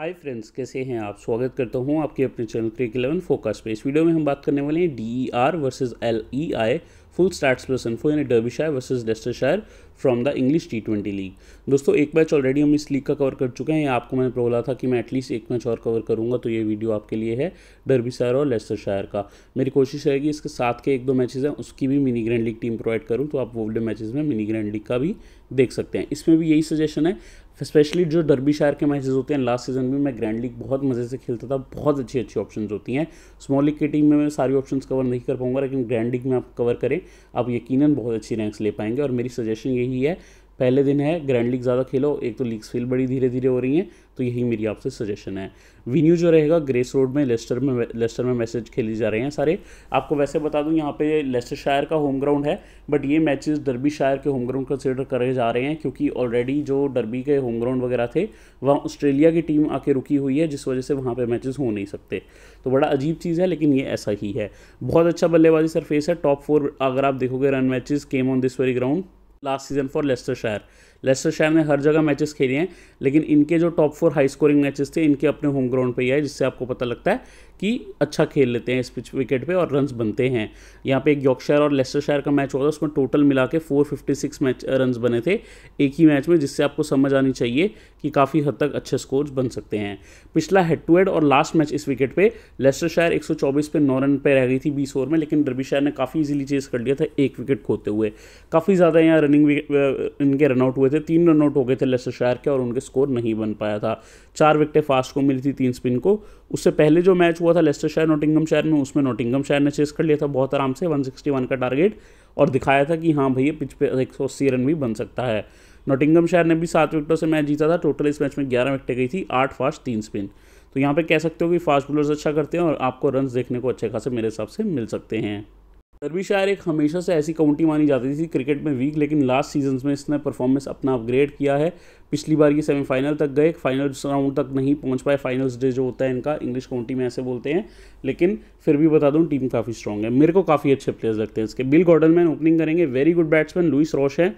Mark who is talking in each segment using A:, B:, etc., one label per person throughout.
A: Hi friends कैसे हैं आप स्वागत करता हूं आपके अपने चैनल क्रिक इलेवन फोकस पे इस वीडियो में हम बात करने वाले हैं D E R versus L E I full start plus info यानी versus Leicestershire from the English T twenty league दोस्तों एक मैच ऑलरेडी हम इस लीग का कवर कर चुके हैं आपको मैंने बोला था कि मैं एटलीस्ट एक मैच और कवर करूंगा तो ये वीडियो आपके लिए है शायर और लेस्टर शायर का मेरी कोशिश रहेगी इसके साथ के एक दो मैचेज हैं उसकी भी mini grand league team provide करूँ तो आप वो मैचेज में मिनी ग्रैंड लीग का भी देख सकते हैं इसमें भी यही सजेशन है स्पेशली जो डर्बी शायर के मैचेस होते हैं लास्ट सीजन में मैं ग्रैंड लीग बहुत मज़े से खेलता था बहुत अच्छी अच्छी ऑप्शंस होती हैं स्मॉल लीग की टीम में मैं सारी ऑप्शंस कवर नहीं कर पाऊंगा लेकिन ग्रैंड लीग में आप कवर करें आप यकीनन बहुत अच्छी रैंक्स ले पाएंगे और मेरी सजेशन यही है पहले दिन है ग्रैंड लीग ज़्यादा खेलो एक तो लीग्स फील बड़ी धीरे धीरे हो रही हैं तो यही मेरी आपसे सजेशन है वीन्यू जो रहेगा ग्रेस रोड में लेस्टर में लेस्टर में मैसेज खेले जा रहे हैं सारे आपको वैसे बता दूं यहाँ पे लेस्टर शायर का होम ग्राउंड है बट ये मैचेस डरबी शायर के होम ग्राउंड कंसिडर करे जा रहे हैं क्योंकि ऑलरेडी जो डरबी के होम ग्राउंड वगैरह थे वहाँ ऑस्ट्रेलिया की टीम आके रुकी हुई है जिस वजह से वहाँ पर मैचेज हो नहीं सकते तो बड़ा अजीब चीज़ है लेकिन ये ऐसा ही है बहुत अच्छा बल्लेबाजी सरफेस है टॉप फोर अगर आप देखोगे run matches came on this very ground last season for Leicestershire. Leicestershire ने हर जगह मैचेस खेले हैं लेकिन इनके जो top four high scoring matches थे इनके अपने होम ग्राउंड पे ही आए जिससे आपको पता लगता है कि अच्छा खेल लेते हैं इस पिच विकेट पे और रन्स बनते हैं यहाँ पे एक यॉर्कशायर और लेस्टर शायर का मैच हुआ था उसमें टोटल मिला के four fifty six match runs बने थे एक ही मैच में जिससे आपको समझ आनी चाहिए कि काफ़ी हद तक अच्छे स्कोर बन सकते हैं पिछला हेड टू हेड और लास्ट मैच इस विकेट पर लेस्टर शायर एक पे नौ रन पर रह गई थी बीस ओवर में लेकिन रबी शायर ने काफ़ी ईजिली चेस कर लिया था एक विकेट खोते हुए काफ़ी ज़्यादा यहाँ रनिंग इनके रनआउट हुए थे थे तीन रन आउट हो गए थे लेसर शायर के और उनके स्कोर नहीं बन पाया था चार विकेटें फास्ट को मिली थी तीन स्पिन को उससे पहले जो मैच हुआ था लेस्टर शायर नोटिंगम शायर में उसमें नोटिंगम शायर ने चेस कर लिया था बहुत आराम से वन का टारगेट और दिखाया था कि हाँ भैया पिच पे एक रन भी बन सकता है नोटिंगम शायर ने भी सात विकेटों से मैच जीता था टोटल इस मैच में ग्यारह विकटें गई थी आठ फास्ट तीन स्पिन तो यहाँ पे कह सकते हो कि फास्ट बॉलर्स अच्छा करते हैं और आपको रन देखने को अच्छे खासे मेरे हिसाब से मिल सकते हैं दरबिशायर एक हमेशा से ऐसी काउंटी मानी जाती थी क्रिकेट में वीक लेकिन लास्ट सीजन में इसने परफॉर्मेंस अपना अपग्रेड किया है पिछली बार ये सेमीफाइनल तक गए फाइनल राउंड तक नहीं पहुंच पाए फाइनल्स डे जो होता है इनका इंग्लिश काउंटी में ऐसे बोलते हैं लेकिन फिर भी बता दूं टीम काफ़ी स्ट्रॉग है मेरे को काफ़ी अच्छे प्लेयर्स लगते हैं इसके बिल गॉर्डन मैन ओपनिंग करेंगे very good batsman Luis Roche है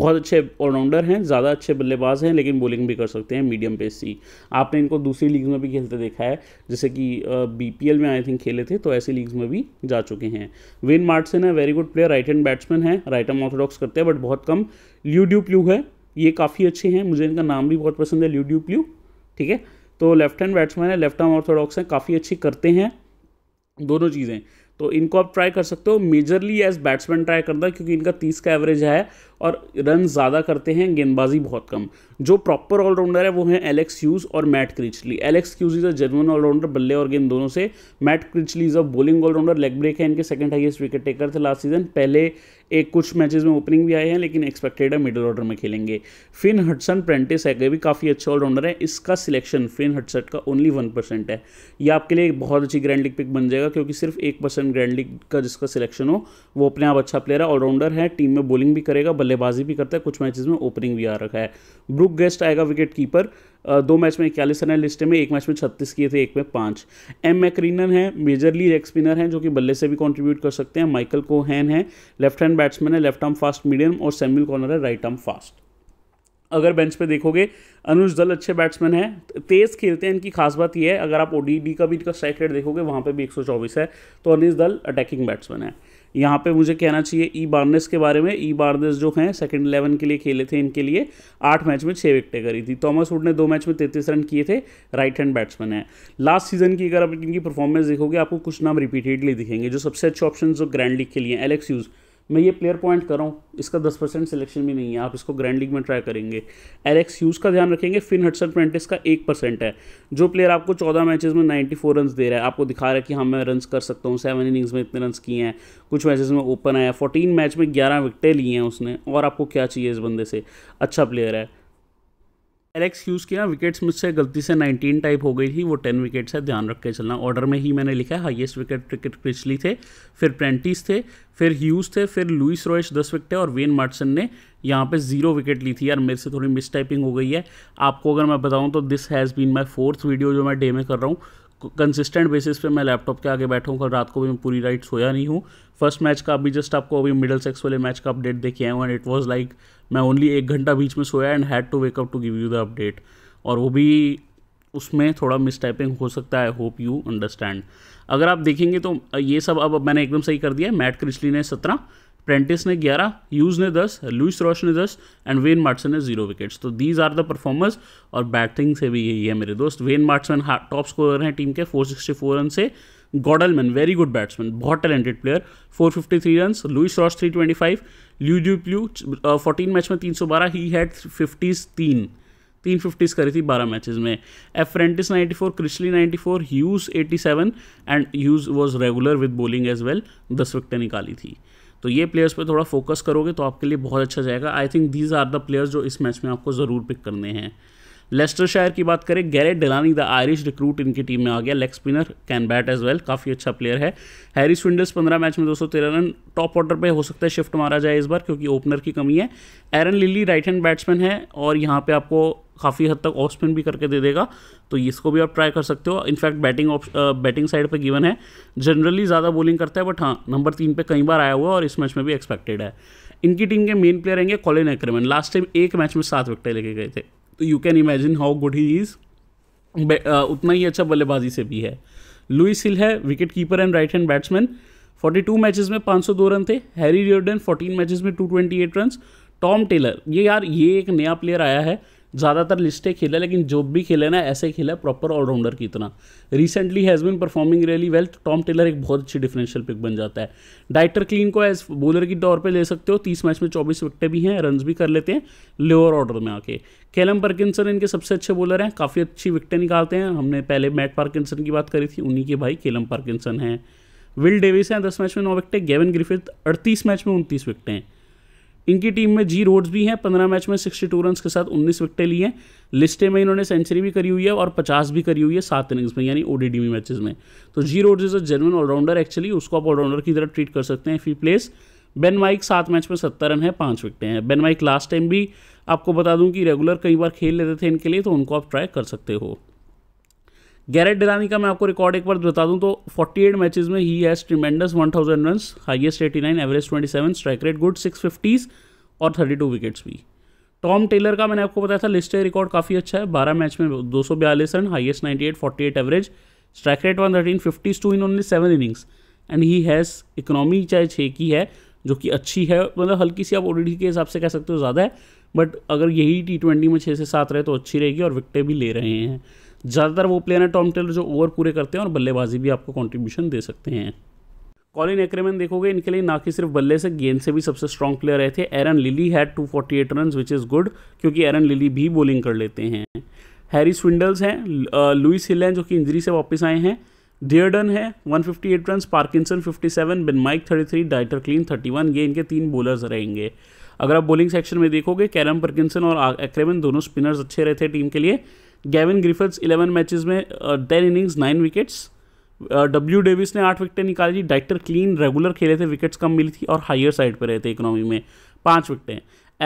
A: बहुत अच्छे ऑलराउंडर हैं ज़्यादा अच्छे बल्लेबाज हैं लेकिन बॉलिंग भी कर सकते हैं मीडियम पेस सी आपने इनको दूसरी लीग में भी खेलते देखा है जैसे कि बी में आई थिंक खेले थे तो ऐसे लीग्स में भी जा चुके हैं विन मार्टसन है very good player right hand batsman है राइट हम ऑर्थोडॉक्स करते हैं बट बहुत कम ड्यू प्लू है ये काफ़ी अच्छे हैं मुझे इनका नाम भी बहुत पसंद है ल्यूड्यू प्ल्यू ठीक है तो लेफ्ट हैंड बैट्समैन है लेफ्ट आर्म ऑर्थोडॉक्स हैं काफ़ी अच्छी करते हैं दोनों चीज़ें तो इनको आप ट्राई कर सकते हो मेजरली एज बैट्समैन ट्राई करना क्योंकि इनका तीस का एवरेज है और रन ज़्यादा करते हैं गेंदबाजी बहुत कम जो प्रॉपर ऑलराउंडर है वो है एलेक्स यूज और Matt Critchley Alex Hughes is a German allrounder बल्ले और गेंद दोनों से Matt Critchley is a bowling allrounder leg break है इनके सेकंड हाइएस्ट विकेट टेकर थे लास्ट सीजन पहले एक कुछ मैचेस में ओपनिंग भी आए हैं लेकिन एक्सपेक्टेड है मिडिल ऑर्डर में खेलेंगे फिन हटसन प्रेंटिस है भी काफ़ी अच्छे ऑलराउंडर है इसका सिलेक्शन फिन हटसट का ओनली वन परसेंट है ये आपके लिए बहुत अच्छी ग्रैंड लीग पिक बन जाएगा क्योंकि सिर्फ एक परसेंट ग्रैंड लीग का जिसका सिलेक्शन हो वो अपने आप अच्छा प्लेयर है ऑलराउंडर है टीम में बॉलिंग भी करेगा बल्ले बल्लेबाजी भी करता है कुछ मैचेस में ओपनिंग भी आ रखा है ब्रुक गेस्ट आएगा विकेट कीपर दो मैच में इक्यालीस रन है लिस्ट में एक मैच में छत्तीस किए थे एक में पाँच एम मैक्रीनन है मेजरली लेग स्पिनर हैं जो कि बल्ले से भी कॉन्ट्रीब्यूट कर सकते हैं माइकल कोहैन है लेफ्ट हैंड बैट्समैन है लेफ्ट आर्म फास्ट मीडियम और सेमिल कॉर्नर है राइट आर्म फास्ट अगर बेंच पे देखोगे अनुज दल अच्छे बैट्समैन हैं तेज़ खेलते हैं इनकी खास बात यह है अगर आप ओ का भी इनका स्ट्राइक रेट देखोगे वहाँ पे भी 124 है तो अनुज दल अटैकिंग बैट्समैन है यहाँ पे मुझे कहना चाहिए ई e बार्नेस के बारे में ई e बार्नेस जो हैं सेकंड इलेवन के लिए खेले थे इनके लिए आठ मैच में छः विकटें करी थी थॉमस वुड ने दो मैच में तैंतीस रन किए थे राइट हैंड बैट्समैन है लास्ट सीजन की अगर आप इनकी परफॉर्मेंस देखोगे आपको कुछ नाम रिपीटेडली दिखेंगे जो सबसे अच्छे ऑप्शन जो ग्रैंड लीग के लिए एलेक्स यूज़ मैं ये प्लेयर पॉइंट कर रहा हूँ इसका दस परसेंट सिलेक्शन भी नहीं है आप इसको ग्रैंड लीग में ट्राई करेंगे एलेक्स ह्यूज का ध्यान रखेंगे फिन हटसन प्रेंटिस का एक परसेंट है जो प्लेयर आपको चौदह मैचेज में नाइन्टी फोर रन दे रहा है आपको दिखा रहा है कि हाँ मैं रन कर सकता हूँ सेवन इनिंग्स में इतने रन किए हैं कुछ मैचेज में ओपन आया फोर्टीन मैच में ग्यारह विकटें लिए हैं उसने और आपको क्या चाहिए इस बंदे से अच्छा प्लेयर है एलेक्स ह्यूज की ना विकेट्स मुझसे गलती से 19 टाइप हो गई थी वो 10 विकेट्स है ध्यान रख के चलना ऑर्डर में ही मैंने लिखा है हाईएस्ट विकेट क्रिकेट क्रिचली थे फिर प्रेंटिस थे फिर ह्यूज थे फिर लुइस रॉयस दस विकेट और वेन मार्टसन ने यहाँ पे जीरो विकेट ली थी यार मेरे से थोड़ी मिस टाइपिंग हो गई है आपको अगर मैं बताऊँ तो this has been my fourth video जो मैं डे में कर रहा हूँ कंसिस्टेंट बेसिस पे मैं लैपटॉप के आगे बैठा हूँ कल रात को भी मैं पूरी राइट सोया नहीं हूँ फर्स्ट मैच का अभी जस्ट आपको अभी मिडल सेक्स वाले मैच का अपडेट देखे आया हूँ एंड इट वॉज लाइक मैं ओनली एक घंटा बीच में सोया and had to wake up to give you the update और वो भी उसमें थोड़ा मिस टाइपिंग हो सकता है आई होप यू अंडरस्टैंड अगर आप देखेंगे तो ये सब अब मैंने एकदम सही कर दिया मैट क्रिस्ली ने सत्रह प्रेंटिस ने 11, यूज ने 10, लुइस रॉश ने 10 एंड वेन मार्टसन ने जीरो विकेट्स तो दीज आर द परफॉर्मर्स और बैटिंग से भी यही है मेरे दोस्त वेन मार्टसन टॉप स्कोर हैं टीम के 464 रन से गॉडलमैन वेरी गुड बैट्समैन बहुत talented player 453 run Luis Ross three twenty five ल्यू फोर्टीन मैच में बारह ही हैड फिफ्टीज़ तीन तीन फिफ्टीज़ करी थी बारह मैचेस में F Prentice ninety four Critchley ninety four Hughes eighty seven and Hughes was regular with bowling as well दस विकटें निकाली थी तो ये प्लेयर्स पे थोड़ा फोकस करोगे तो आपके लिए बहुत अच्छा जाएगा I think these are the players जो इस मैच में आपको ज़रूर पिक करने हैं लेस्टर शायर की बात करें Garrett Delaney the Irish recruit इनकी टीम में आ गया leg spinner can bat as well काफ़ी अच्छा प्लेयर है हैरिस विंडर्स पंद्रह मैच में दो सौ तेरह रन टॉप ऑर्डर पर हो सकता है शिफ्ट मारा जाए इस बार क्योंकि ओपनर की कमी है Aaron Lilley right hand batsman है और यहाँ पर आपको काफ़ी हद तक ऑफ स्पिन भी करके दे देगा तो इसको भी आप ट्राई कर सकते हो in fact batting of batting side पे गिवन है जनरली ज़्यादा बॉलिंग करता है बट हाँ नंबर तीन पे कई बार आया हुआ है और इस मैच में भी एक्सपेक्टेड है इनकी टीम के मेन प्लेयर रहेंगे कॉलिन एक्रेमन लास्ट टाइम एक मैच में सात विकटें लेके गए थे तो you can imagine how good he is उतना ही अच्छा बल्लेबाजी से भी है लुइस हिल है wicket keeper and right hand batsman 42 matches में 502 रन थे हैरी रियोडन 14 मैचेस में 228 रन टॉम टेलर ये यार ये एक नया प्लेयर आया है ज़्यादातर लिस्टे खेला लेकिन जो भी खेला ना ऐसे खेला प्रॉपर ऑलराउंडर की तरह recently has been performing really well Tom Taylor एक बहुत अच्छी डिफरेंशियल पिक बन जाता है डाइटर क्लीन को एज बॉलर की तौर पे ले सकते हो तीस मैच में चौबीस विकटें भी हैं रन भी कर लेते हैं लोअर ऑर्डर में आके कैलम पार्किंसन इनके सबसे अच्छे बॉलर हैं काफ़ी अच्छी विकटें निकालते हैं हमने पहले मैट पार्किंसन की बात करी थी उन्हीं के भाई केलम पार्किंसन हैं विल डेविस हैं दस मैच में नौ विकटें गेवन ग्रिफिथ अड़तीस मैच में उनतीस विकटें हैं इनकी टीम में जी रोड्स भी हैं पंद्रह मैच में सिक्सटी टू रन के साथ उन्नीस विकटें ली हैं लिस्टे में इन्होंने सेंचुरी भी करी हुई है और पचास भी करी हुई है सात इनिंग्स में यानी ओडीडी में मैचेस में तो G Rhodes is a genuine allrounder actually उसको आप ऑलराउंडर की तरह ट्रीट कर सकते हैं इफ प्लेस बेन माइक सात मैच में सत्तर रन है पाँच विकटें हैं बेन माइक लास्ट टाइम भी आपको बता दूं कि रेगुलर कई बार खेल लेते थे इनके लिए तो उनको आप ट्राई कर सकते हो गैरेट डिलानी का मैं आपको रिकॉर्ड एक बार बता दूं तो 48 मैचेज में ही has tremendous 1000 run highest eighty nine average twenty seven strike rate good six fifties और थर्टी टू विकेट्स भी टॉम टेलर का मैंने आपको बताया था लिस्ट रिकॉर्ड काफ़ी अच्छा है बारह मैच में दो सौ बयालीस run highest ninety eight forty eight average strike rate one thirteen fifties two in only seven innings and he has economy चाहे छः की है जो कि अच्छी है मतलब हल्की सी आप ओडीडी के हिसाब से कह सकते हो ज़्यादा है बट अगर यही टी ट्वेंटी में छः से सात रहे तो अच्छी रहेगी और विकटें भी ले रहे हैं ज़्यादातर वो प्लेयर हैं टॉम टेलर जो ओवर पूरे करते हैं और बल्लेबाजी भी आपको कॉन्ट्रीब्यूशन दे सकते हैं कॉलिन एक्रेमन देखोगे इनके लिए ना कि सिर्फ बल्ले से गेंद से भी सबसे स्ट्रॉन्ग प्लेयर रहे थे Aaron Lilley had 248 run which is good क्योंकि एरन लिली भी बॉलिंग कर लेते हैं हैरी स्विंडल्स हैं लुइस हिल हैं जो कि इंजरी से वापस आए हैं डियर्डन है 158 run Parkinson fifty seven Ben Mike thirty three Dieter Klein thirty one ये इनके तीन बॉलर्स रहेंगे अगर आप बॉलिंग सेक्शन में देखोगे कैरम पर्किसन और एक्रेमन दोनों स्पिनर्स अच्छे रहे थे टीम के लिए गैविन ग्रिफर्स इलेवन मैचेज में ten innings nine wickets W Davis ने आठ विकेटें निकाली थी डाइक्टर क्लीन रेगुलर खेले थे विकेट्स कम मिली थी और हायर साइड पर रहे थे इकोनॉमी में पाँच विकटें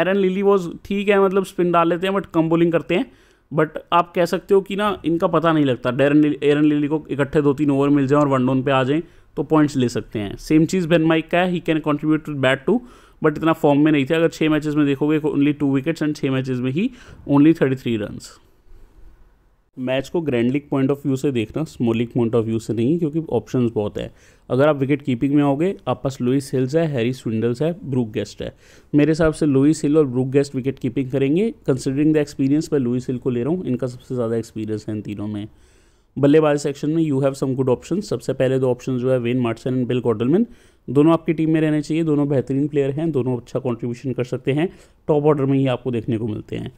A: एरन लिली वॉज ठीक है मतलब स्पिन डाल लेते हैं बट कम बॉलिंग करते हैं बट आप कह सकते हो कि ना इनका पता नहीं लगता डेरन एरन लिली को इकट्ठे दो तीन ओवर मिल जाएं और वन डाउन पे आ जाएं तो पॉइंट्स ले सकते हैं सेम चीज़ बेन माइक का है he can contribute bat too but इतना फॉर्म में नहीं थे अगर छः मैचेस में देखोगे ओनली टू विकेट्स एंड छः मैचेस में ही only thirty three runs match को ग्रैंडलिक पॉइंट ऑफ व्यू से देखना स्मोलिक पॉइंट ऑफ व्यू से नहीं क्योंकि ऑप्शंस बहुत है अगर आप विकेट कीपिंग में आओगे आप पास लुइस हिल्स है हैरी स्विंडल्स है ब्रूक गेस्ट है मेरे हिसाब से लुइस हिल और ब्रूक गेस्ट विकेट कीपिंग करेंगे कंसिडरिंग द एक्सपीरियंस मैं लुइस हिल को ले रहा हूँ इनका सबसे ज़्यादा एक्सपीरियंस है इन तीनों में बल्लेबाज सेक्शन में you have some good option सबसे पहले दो ऑप्शन जो है Wayne Madsen and Bill Godleman दोनों आपकी टीम में रहने चाहिए दोनों बेहतरीन प्लेयर हैं दोनों अच्छा कॉन्ट्रीब्यूशन कर सकते हैं टॉप ऑर्डर में ही आपको देखने को मिलते हैं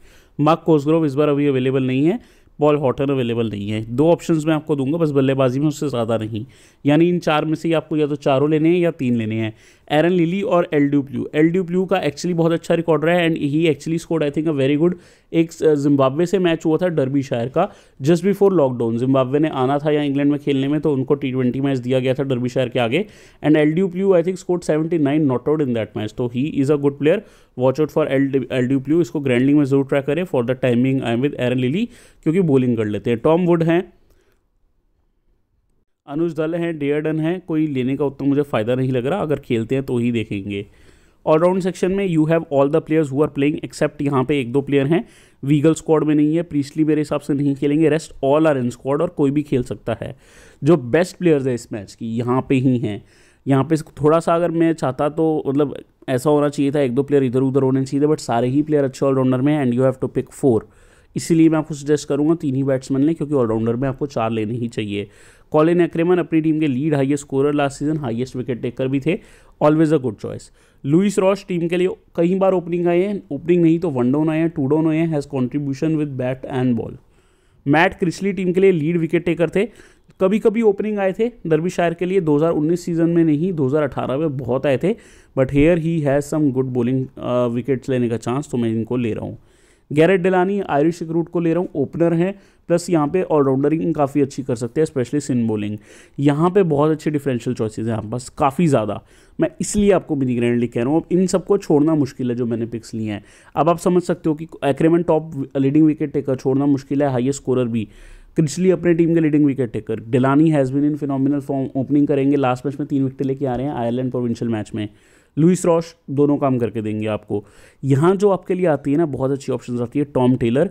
A: मार्क कोसग्रोव इस बार अभी अवेलेबल नहीं है बॉल हॉटर अवेलेबल नहीं है दो ऑप्शंस मैं आपको दूंगा बस बल्लेबाजी में उससे ज़्यादा नहीं यानी इन चार में से ही आपको या तो चारों लेने हैं या तीन लेने हैं एरन लिली और L D Plooy L D Plooy का एक्चुअली बहुत अच्छा रिकॉर्ड रहा है and he actually scored I think a very good एक जिम्बाब्वे uh, से मैच हुआ था डरबी शायर का जस्ट बिफोर लॉकडाउन जिम्बाब्वे ने आना था या इंग्लैंड में खेलने में तो उनको टी ट्वेंटी मैच दिया गया था डरबी शायर के आगे and L D Plooy I think scored seventy nine not out in that match तो he is a good player watch out for L L D Plooy इसको grand league में जरूर try करें for the timing I am with Aaron Lilley क्योंकि bowling कर लेते हैं Tom would हैं अनुज दल हैं डेयरडन हैं कोई लेने का उतना मुझे फ़ायदा नहीं लग रहा अगर खेलते हैं तो ही देखेंगे ऑलराउंड सेक्शन में you have all the players who are playing except यहाँ पे एक दो प्लेयर हैं वीगल स्क्वाड में नहीं है प्रीसली मेरे हिसाब से नहीं खेलेंगे rest all are in squad और कोई भी खेल सकता है जो बेस्ट प्लेयर्स है इस मैच की यहाँ पे ही हैं यहाँ पे थोड़ा सा अगर मैं चाहता तो मतलब ऐसा होना चाहिए था एक दो प्लेयर इधर उधर होने चाहिए थे बट सारे ही प्लेयर अच्छे ऑलराउंडर में and you have to pick four इसीलिए मैं आपको सजेस्ट करूँगा तीन ही बैट्समैन लें क्योंकि ऑलराउंडर में आपको चार लेने ही चाहिए कॉलिन एक्रेमन अपनी टीम के lead highest scorer last season highest wicket taker भी थे always a good choice Luis Ross team के लिए कई बार ओपनिंग तो आए हैं ओपनिंग नहीं तो वन डाउन आए हैं टू डाउन आए हैं has contribution with bat and ball Matt Critchley team के लिए लीड विकेट टेकर थे कभी कभी ओपनिंग आए थे दरबी शायर के लिए 2019 सीजन में नहीं 2018 में बहुत आए थे but here he has some good bowling wickets लेने का चांस तो मैं इनको ले रहा हूँ गैरेट डिलानी आयरिश रूट को ले रहा हूँ ओपनर हैं प्लस यहाँ पे ऑलराउंडरिंग काफ़ी अच्छी कर सकते हैं स्पेशली सिन बॉलिंग यहाँ पे बहुत अच्छे डिफरेंशियल चॉइसेस हैं आप पास काफ़ी ज़्यादा मैं इसलिए आपको मिनी ग्रैंड लिख कह रहा हूँ अब इन सबको छोड़ना मुश्किल है जो मैंने पिक्स लिए हैं अब आप समझ सकते हो कि Ackermann top leading wicket taker छोड़ना मुश्किल है हाइएस्ट स्कोरर भी क्रिचली अपने टीम के leading wicket taker Delaney has been in phenomenal form opening करेंगे लास्ट मैच में तीन विकेट लेके आ रहे हैं आयरलैंड प्रोविंशियल मैच में लुइस रॉश दोनों काम करके देंगे आपको यहाँ जो आपके लिए आती है ना बहुत अच्छी ऑप्शन आती है Tom Taylor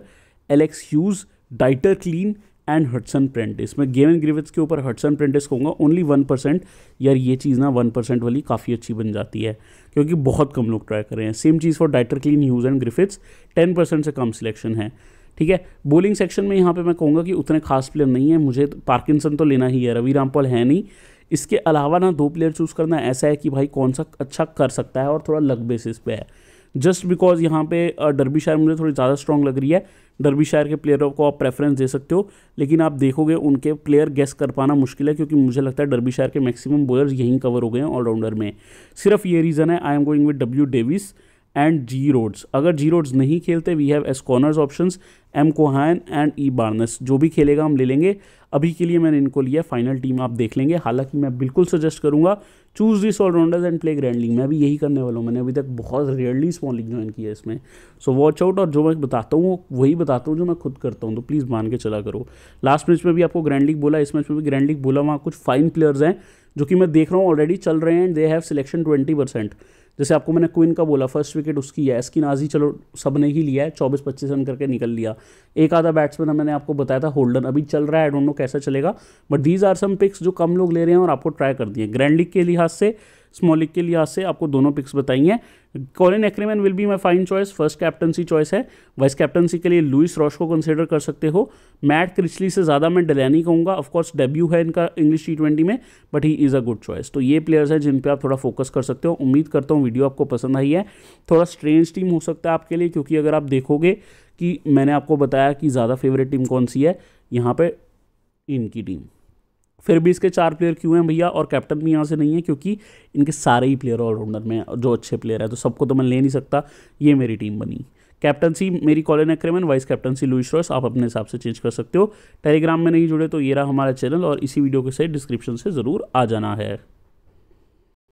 A: Alex Hughes Dieter Klein and Hutson Prentice मैं गेम एंड ग्रीवेंस के ऊपर हटसन प्रेंटिस कहूँगा ओनली वन परसेंट यार ये चीज़ ना वन परसेंट वाली काफ़ी अच्छी बन जाती है क्योंकि बहुत कम लोग ट्राई कर रहे हैं सेम चीज़ for Dieter Klein Hughes and Griffiths ten percent से कम सिलेक्शन है ठीक है बोलिंग सेक्शन में यहाँ पे मैं कहूँगा कि उतने खास प्लेयर नहीं है मुझे तो पार्किंसन तो लेना ही है रवि रामपाल है नहीं इसके अलावा ना दो प्लेयर चूज़ करना ऐसा है कि भाई कौन सा अच्छा कर सकता है और थोड़ा लग बेसिस पे है जस्ट बिकॉज यहाँ पे डरबी शायर मुझे थोड़ी ज़्यादा स्ट्रॉन्ग लग रही है डरबी शायर के प्लेयरों को आप प्रेफरेंस दे सकते हो लेकिन आप देखोगे उनके प्लेयर गेस कर पाना मुश्किल है क्योंकि मुझे लगता है डरबी शायर के मैक्सिमम बॉलर्स यहीं कवर हो गए हैं ऑलराउंडर में सिर्फ ये रीज़न है I am going with W Davis and G Rhodes अगर जी रोड्स नहीं खेलते we have S Conners option M Cohen and E Barnes जो भी खेलेगा हम ले लेंगे अभी के लिए मैंने इनको लिया फाइनल टीम आप देख लेंगे हालांकि मैं बिल्कुल सजेस्ट करूंगा choose this allrounders and play grand league मैं भी यही करने वाला हूँ मैंने अभी तक बहुत रेयरली स्मॉल लीग ज्वाइन किया है इसमें सो वॉच आउट और जो मैं बताता हूँ वही बताता हूँ जो मैं खुद करता हूँ तो प्लीज़ मान के चला करो लास्ट मैच में भी आपको ग्रैंड लीग बोला इस मैच में भी ग्रैंड लीग बोला वहाँ कुछ फाइन प्लेयर्स हैं जो कि मैं देख रहा हूँ ऑलरेडी चल रहे हैं and they have selection twenty percent जैसे आपको मैंने क्विन का बोला फर्स्ट विकेट उसकी है की नाजी चलो सब ने ही लिया है चौबीस पच्चीस रन करके निकल लिया एक आधा बैट्समैन मैंने आपको बताया था होल्डन अभी चल रहा है आई डोंट नो कैसा चलेगा but these are some picks जो कम लोग ले रहे हैं और आपको ट्राई कर दिए ग्रैंड लीग के लिहाज से स्मॉलिक के लिहाज से आपको दोनों पिक्स बताई हैं Colin Ackermann will be my fine choice first captaincy choice है वाइस कैप्टनसी के लिए लुइस रॉश को कंसिडर कर सकते हो मैट क्रिचली से ज़्यादा मैं डलैनी कहूँगा ऑफकोर्स डेब्यू है इनका इंग्लिश टी ट्वेंटी में but he is a good choice तो ये प्लेयर्स हैं जिन पर आप थोड़ा फोकस कर सकते हो उम्मीद करता हूँ वीडियो आपको पसंद आई है थोड़ा स्ट्रेंज टीम हो सकता है आपके लिए क्योंकि अगर आप देखोगे कि मैंने आपको बताया कि ज़्यादा फेवरेट टीम कौन सी है यहाँ पर इनकी टीम फिर भी इसके चार प्लेयर क्यों हैं भैया और कैप्टन भी यहाँ से नहीं है क्योंकि इनके सारे ही प्लेयर ऑलराउंडर में जो अच्छे प्लेयर है तो सबको तो मैं ले नहीं सकता ये मेरी टीम बनी कैप्टनसी मेरी Colin Ackermann vice captaincy Lewis Royce आप अपने हिसाब से चेंज कर सकते हो टेलीग्राम में नहीं जुड़े तो ये रहा हमारा चैनल और इसी वीडियो के सहित डिस्क्रिप्शन से ज़रूर आ जाना है